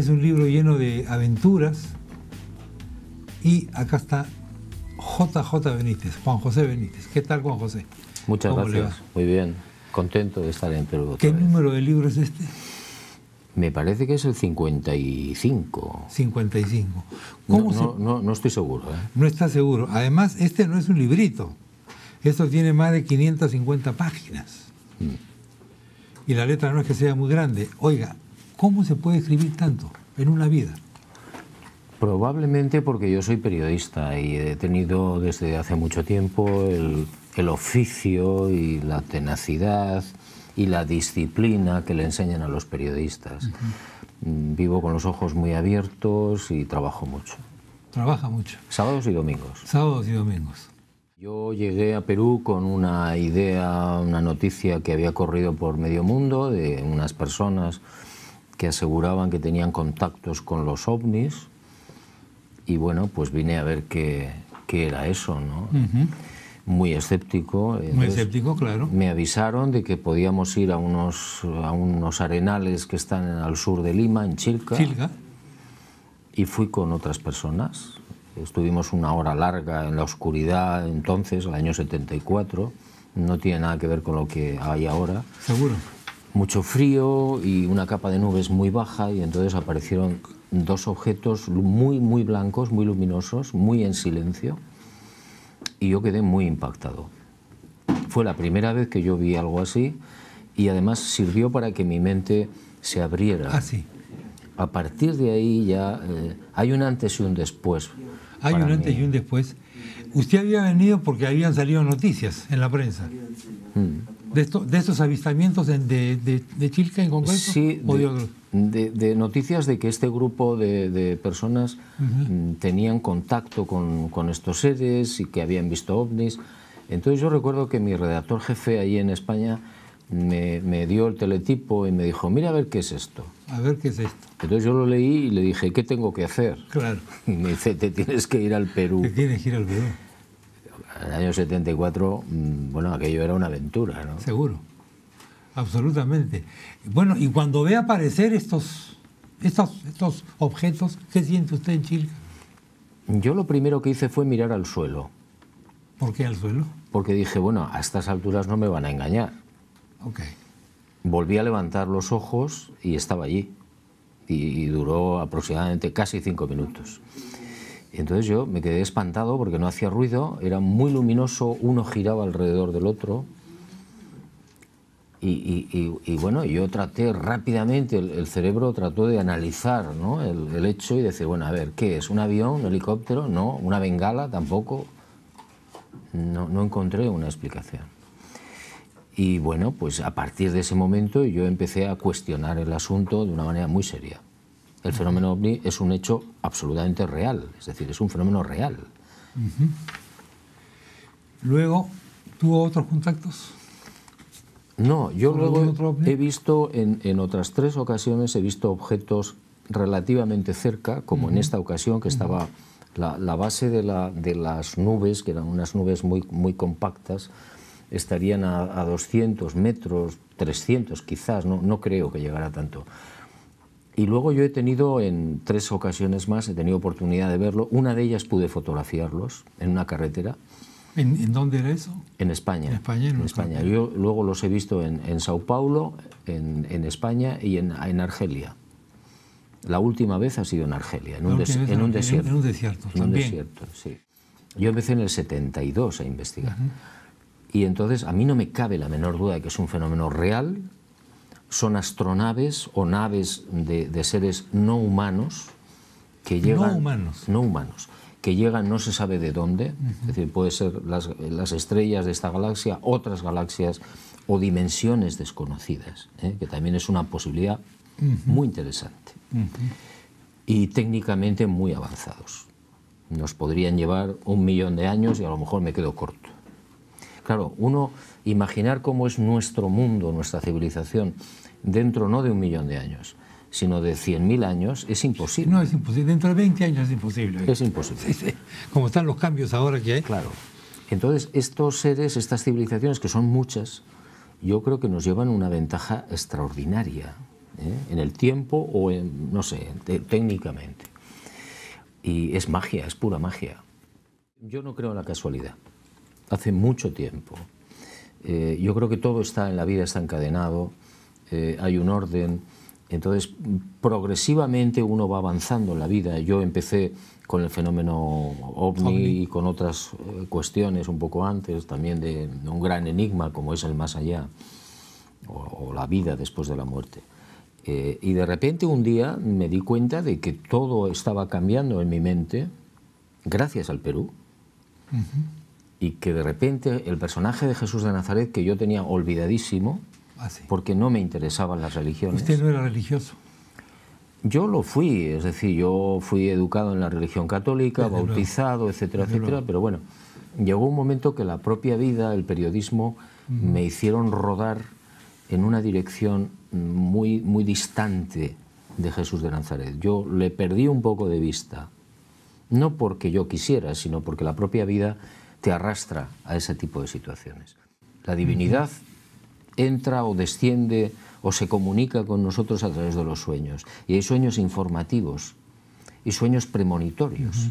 Es un libro lleno de aventuras. Y acá está JJ Benítez, Juan José Benítez. ¿Qué tal, Juan José? Muchas gracias. Muy bien. Contento de estar en Perú. ¿Qué número de libro es este? Me parece que es el 55. 55. no, estoy seguro. ¿eh? No está seguro. Además, este no es un librito. Esto tiene más de 550 páginas. Mm. Y la letra no es que sea muy grande. Oiga, ¿cómo se puede escribir tanto? en una vida? Probablemente porque yo soy periodista y he tenido desde hace mucho tiempo el, el oficio y la tenacidad y la disciplina que le enseñan a los periodistas. Vivo con los ojos muy abiertos y trabajo mucho. Trabaja mucho. Sábados y domingos. Sábados y domingos. Yo llegué a Perú con una idea, una noticia que había corrido por medio mundo de unas personas que aseguraban que tenían contactos con los ovnis y bueno, pues vine a ver qué, qué era eso, ¿no? Muy escéptico. Muy escéptico, claro. Me avisaron de que podíamos ir a unos, a unos arenales que están al sur de Lima, en Chilca. Chilca. Y fui con otras personas. Estuvimos una hora larga en la oscuridad entonces, el año 74. No tiene nada que ver con lo que hay ahora. Seguro mucho frío y una capa de nubes muy baja y entonces aparecieron dos objetos muy, muy blancos, muy luminosos, muy en silencio y yo quedé muy impactado. Fue la primera vez que yo vi algo así y además sirvió para que mi mente se abriera. Ah, sí. A partir de ahí ya eh, hay un antes y un después. Hay un antes y un después. Usted había venido porque habían salido noticias en la prensa. Mm. ¿De, estos avistamientos de, de, de, Chilca en concreto? Sí, de, noticias de que este grupo de, personas mm, tenían contacto con, con, estos seres y que habían visto ovnis. Entonces yo recuerdo que mi redactor jefe ahí en España me, me, dio el teletipo y me dijo, mira a ver qué es esto. A ver qué es esto. Entonces yo lo leí y le dije, ¿qué tengo que hacer? Claro. Y me dice, te tienes que ir al Perú. Te tienes que ir al Perú el año 74, mm, bueno, aquello era una aventura, ¿no? Seguro, absolutamente. Bueno, y cuando ve aparecer estos, estos, estos objetos, ¿qué siente usted en Chile? Yo lo primero que hice fue mirar al suelo. ¿Por qué al suelo? Porque dije, bueno, a estas alturas no me van a engañar. Ok. Volví a levantar los ojos y estaba allí. Y, y duró aproximadamente casi cinco minutos. Y entonces yo me quedé espantado porque no hacía ruido, era muy luminoso, uno giraba alrededor del otro. Y, bueno, yo traté rápidamente, el, cerebro trató de analizar ¿no? el, hecho y decir, bueno, a ver, ¿qué es? ¿Un avión? ¿Un helicóptero? No, una bengala tampoco. no, encontré una explicación. Y bueno, pues a partir de ese momento yo empecé a cuestionar el asunto de una manera muy seria. El fenómeno ovni es un hecho absolutamente real, es decir, es un fenómeno real. Luego, ¿tuvo otros contactos? No, yo luego he visto en, otras tres ocasiones, he visto objetos relativamente cerca, como en esta ocasión que estaba la, base de, la, las nubes, que eran unas nubes muy, muy compactas, estarían a, 200 metros, 300 quizás, no, no creo que llegara tanto. Y luego yo he tenido en tres ocasiones más, he tenido oportunidad de verlo. Una de ellas pude fotografiarlos en una carretera. ¿En, dónde era eso? En España. En España. En España. Yo luego los he visto en, Sao Paulo, en, España y en Argelia. La última vez ha sido en Argelia, en, un, en un, desierto. En un desierto, en desierto, sí. Yo empecé en el 72 a investigar. Y entonces a mí no me cabe la menor duda de que es un fenómeno real, son astronaves o naves de, seres no humanos que llegan... No humanos. que llegan no se sabe de dónde, es decir, puede ser las, estrellas de esta galaxia, otras galaxias o dimensiones desconocidas, ¿eh? que también es una posibilidad muy interesante y técnicamente muy avanzados. Nos podrían llevar un millón de años y a lo mejor me quedo corto. Claro, uno imaginar cómo es nuestro mundo, nuestra civilización, dentro no de un millón de años, sino de 100.000 años, es imposible. No, es imposible. Dentro de 20 años es imposible. Es imposible. Como están los cambios ahora que ¿eh? hay. Claro. Entonces, estos seres, estas civilizaciones, que son muchas, yo creo que nos llevan una ventaja extraordinaria ¿eh? en el tiempo o, en, no sé, técnicamente. Y es magia, es pura magia. Yo no creo en la casualidad hace mucho tiempo. Eh, yo creo que todo está en la vida, está encadenado, eh, hay un orden. Entonces, progresivamente uno va avanzando en la vida. Yo empecé con el fenómeno ovni, y con otras eh, cuestiones un poco antes, también de, un gran enigma como es el más allá, o, la vida después de la muerte. y de repente un día me di cuenta de que todo estaba cambiando en mi mente gracias al Perú y que de repente el personaje de Jesús de Nazaret, que yo tenía olvidadísimo, ah, porque no me interesaban las religiones. ¿Usted no era religioso? Yo lo fui, es decir, yo fui educado en la religión católica, bautizado, etcétera, etcétera, pero bueno, llegó un momento que la propia vida, el periodismo, me hicieron rodar en una dirección muy, muy distante de Jesús de Nazaret. Yo le perdí un poco de vista, no porque yo quisiera, sino porque la propia vida te arrastra a ese tipo de situaciones. La divinidad entra o desciende o se comunica con nosotros a través de los sueños. Y hay sueños informativos y sueños premonitorios.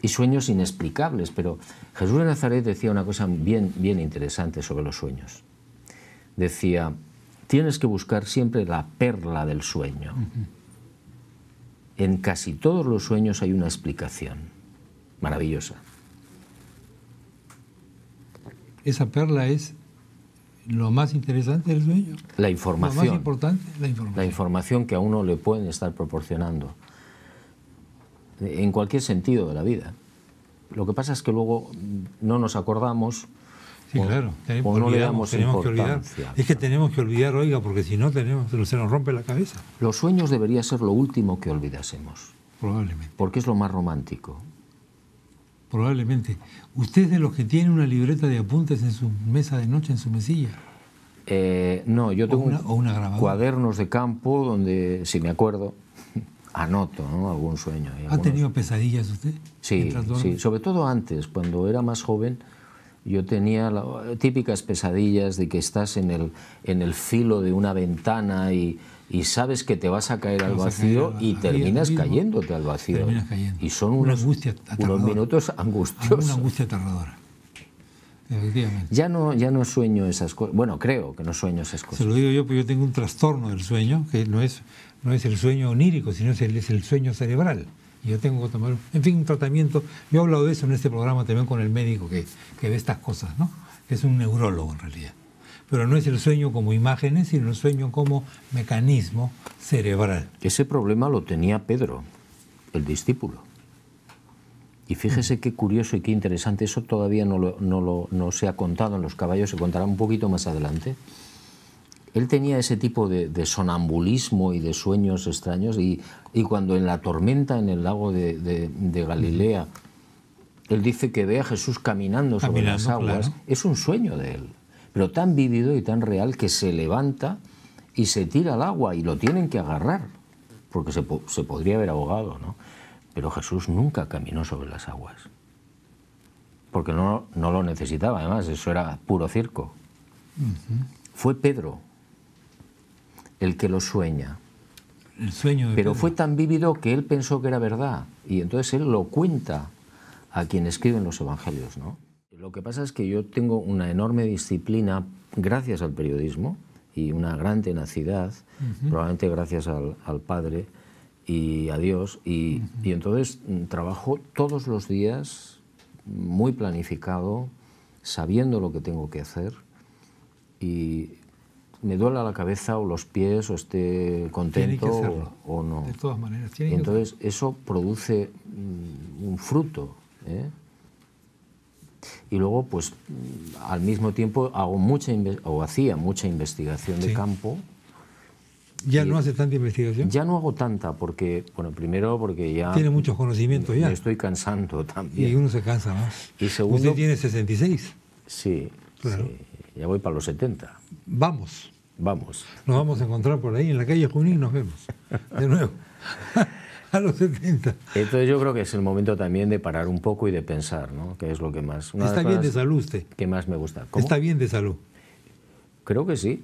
Y sueños inexplicables, pero Jesús de Nazaret decía una cosa bien, bien interesante sobre los sueños. Decía, tienes que buscar siempre la perla del sueño. En casi todos los sueños hay una explicación maravillosa esa perla es lo más interesante del sueño. La información. Lo más importante, la información. La información que a uno le pueden estar proporcionando. En cualquier sentido de la vida. Lo que pasa es que luego no nos acordamos. Sí, o, no le damos Es que tenemos que olvidar, oiga, porque si no tenemos, se nos rompe la cabeza. Los sueños debería ser lo último que olvidásemos. Probablemente. Porque es lo más romántico probablemente. ¿Usted es de los que tiene una libreta de apuntes en su mesa de noche, en su mesilla? Eh, no, yo tengo cuadernos de campo donde, si me acuerdo, anoto algún sueño. ¿Ha tenido pesadillas usted? Sí, sí, sobre todo antes, cuando era más joven yo tenía típicas pesadillas de que estás en el, en el filo de una ventana y, sabes que te vas a caer al vacío y terminas cayéndote al vacío. Y son unos, unos minutos angustiosos. Una angustia aterradora. Ya no, ya no sueño esas cosas. Bueno, creo que no sueño esas cosas. Se lo digo yo porque yo tengo un trastorno del sueño, que no es, no es el sueño onírico, sino es el sueño cerebral yo tengo que tomar, en fin, tratamiento. Yo he hablado de eso en este programa también con el médico que, que ve estas cosas, ¿no? Es un neurólogo en realidad. Pero no es el sueño como imágenes, sino el sueño como mecanismo cerebral. Ese problema lo tenía Pedro, el discípulo. Y fíjese qué curioso y qué interesante, eso todavía no, no, lo, no se ha contado en los caballos, se contará un poquito más adelante él tenía ese tipo de, sonambulismo y de sueños extraños y, cuando en la tormenta en el lago de, Galilea él dice que ve a Jesús caminando, sobre las aguas, es un sueño de él, pero tan vívido y tan real que se levanta y se tira al agua y lo tienen que agarrar, porque se, podría haber ahogado, ¿no? Pero Jesús nunca caminó sobre las aguas, porque no, no lo necesitaba, además, eso era puro circo. Fue Pedro el que lo sueña. Pero fue tan vívido que él pensó que era verdad y entonces él lo cuenta a quien escribe los evangelios, ¿no? Lo que pasa es que yo tengo una enorme disciplina gracias al periodismo y una gran tenacidad, probablemente gracias al, padre y a Dios. Y, y, entonces mm, trabajo todos los días muy planificado, sabiendo lo que tengo que hacer. Y me duela la cabeza o los pies o esté contento o, no. De todas maneras, entonces eso produce mm, un fruto. ¿eh? Y luego, pues mm, al mismo tiempo hago mucha o hacía mucha investigación de campo. ¿Ya no hace tanta investigación? Ya no hago tanta, porque, bueno, primero porque ya... Tiene muchos conocimientos ya. Me estoy cansando también. Y uno se cansa más. Y segundo... Usted tiene 66. Sí, claro. sí, ya voy para los 70. Vamos. Vamos. Nos vamos a encontrar por ahí en la calle Junín, nos vemos. De nuevo. a los 70. Entonces yo creo que es el momento también de parar un poco y de pensar, ¿no? ¿Qué es lo que más... Está bien de salud usted. qué más me gusta. Está bien de salud. Creo que sí.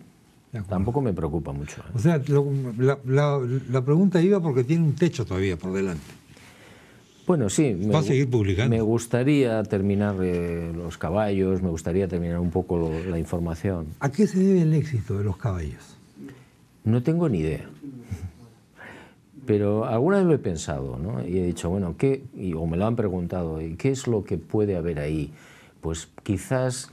Tampoco me preocupa mucho. ¿eh? O sea, la pregunta iba porque tiene un techo todavía por delante. Bueno, sí. Me, gustaría terminar eh, los caballos, me gustaría terminar un poco la información. ¿A qué se debe el éxito de los caballos? No tengo ni idea. Pero alguna vez lo he pensado, ¿no? Y he dicho, bueno, ¿qué? o me lo han preguntado, ¿y ¿qué es lo que puede haber ahí? Pues quizás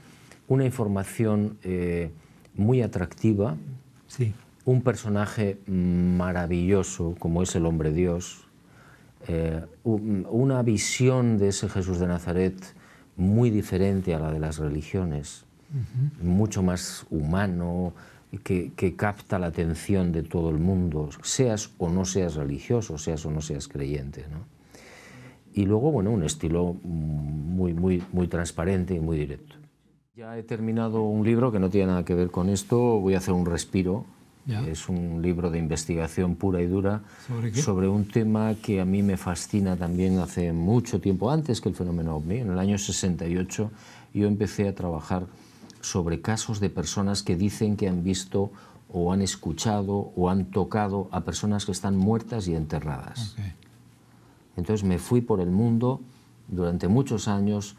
una información eh, muy atractiva, un personaje maravilloso como es el hombre Dios, eh, una visión de ese Jesús de Nazaret muy diferente a la de las religiones, mucho más humano, que, capta la atención de todo el mundo, seas o no seas religioso, seas o no seas creyente. Y luego, bueno, un estilo muy, muy, muy transparente y muy directo. Ya he terminado un libro que no tiene nada que ver con esto, voy a hacer un respiro es un libro de investigación pura y dura ¿Sobre, un tema que a mí me fascina también hace mucho tiempo, antes que el fenómeno ovni. En el año 68 yo empecé a trabajar sobre casos de personas que dicen que han visto o han escuchado o han tocado a personas que están muertas y enterradas. Entonces me fui por el mundo durante muchos años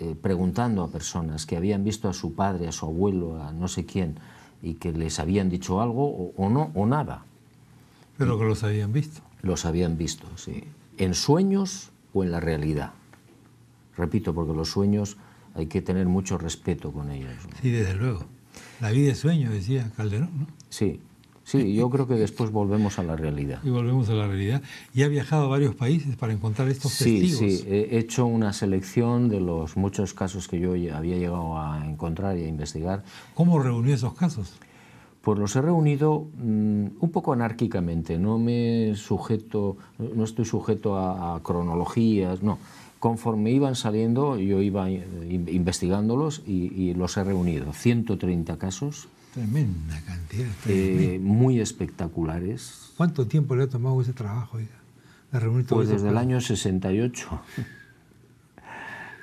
eh, preguntando a personas que habían visto a su padre, a su abuelo, a no sé quién, y que les habían dicho algo o, no o nada. Pero que los habían visto. Los habían visto, sí. En sueños o en la realidad. Repito, porque los sueños hay que tener mucho respeto con ellos. Sí, desde luego. La vida es sueño, decía Calderón, ¿no? Sí, Sí, yo creo que después volvemos a la realidad. Y volvemos a la realidad. Y ha viajado a varios países para encontrar estos sí, testigos. Sí, he hecho una selección de los muchos casos que yo había llegado a encontrar y a investigar. ¿Cómo reunió esos casos? Pues los he reunido mm, un poco anárquicamente. No me sujeto, no estoy sujeto a, cronologías, no. Conforme iban saliendo, yo iba investigándolos y, y los he reunido. 130 casos Tremenda cantidad. Eh, muy espectaculares. ¿Cuánto tiempo le ha tomado ese trabajo? la pues desde el año 68.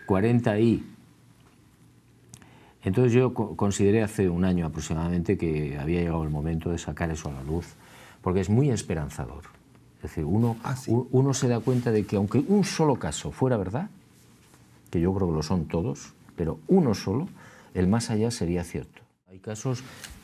40 y. Entonces yo consideré hace un año aproximadamente que había llegado el momento de sacar eso a la luz, porque es muy esperanzador. Es decir, uno, ah, uno se da cuenta de que aunque un solo caso fuera verdad, que yo creo que lo son todos, pero uno solo, el más allá sería cierto. Hay casos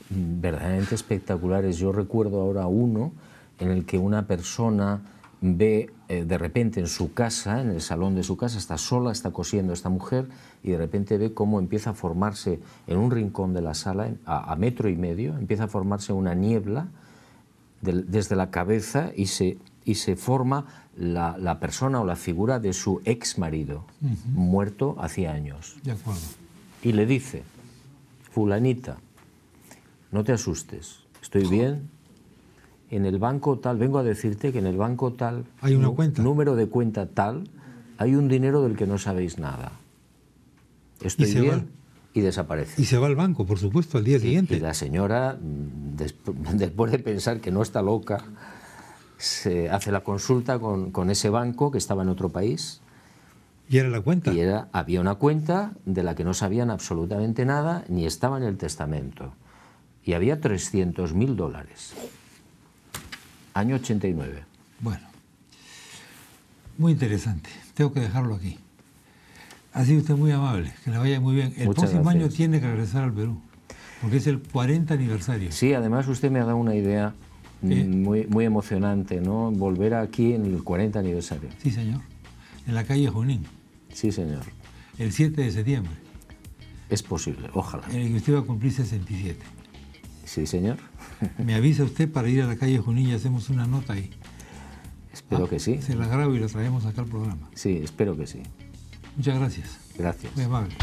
mm, verdaderamente espectaculares. Yo recuerdo ahora uno en el que una persona ve eh, de repente en su casa, en el salón de su casa, está sola, está cosiendo esta mujer y de repente ve cómo empieza a formarse en un rincón de la sala, a, metro y medio, empieza a formarse una niebla desde la cabeza y se, y se forma la, persona o la figura de su ex marido, muerto hacía años. De acuerdo. Y le dice, fulanita, no te asustes, estoy bien. En el banco tal, vengo a decirte que en el banco tal, hay una cuenta. número de cuenta tal, hay un dinero del que no sabéis nada. Estoy bien. Y desaparece. Y se va al banco, por supuesto, al día siguiente. Y, la señora, mm, después de pensar que no está loca, se hace la consulta con ese banco que estaba en otro país y era la cuenta. Y era, había una cuenta de la que no sabían absolutamente nada, ni estaba en el testamento. Y había 300.000 dólares. Año 89. Bueno, muy interesante. Tengo que dejarlo aquí. Ha sido usted muy amable, que le vaya muy bien. El próximo año tiene que regresar al Perú, porque es el 40 aniversario. Sí, además usted me ha dado una idea muy, muy emocionante, ¿no? Volver aquí en el 40 aniversario. Sí, señor en la calle Junín. Sí, señor. El 7 de septiembre. Es posible, ojalá. En el que usted va a cumplir 67. Sí, señor. Me avisa usted para ir a la calle Junín y hacemos una nota ahí. Espero ah, que sí. Se la grabo y la traemos acá al programa. Sí, espero que sí. Muchas gracias. Gracias. Me amable.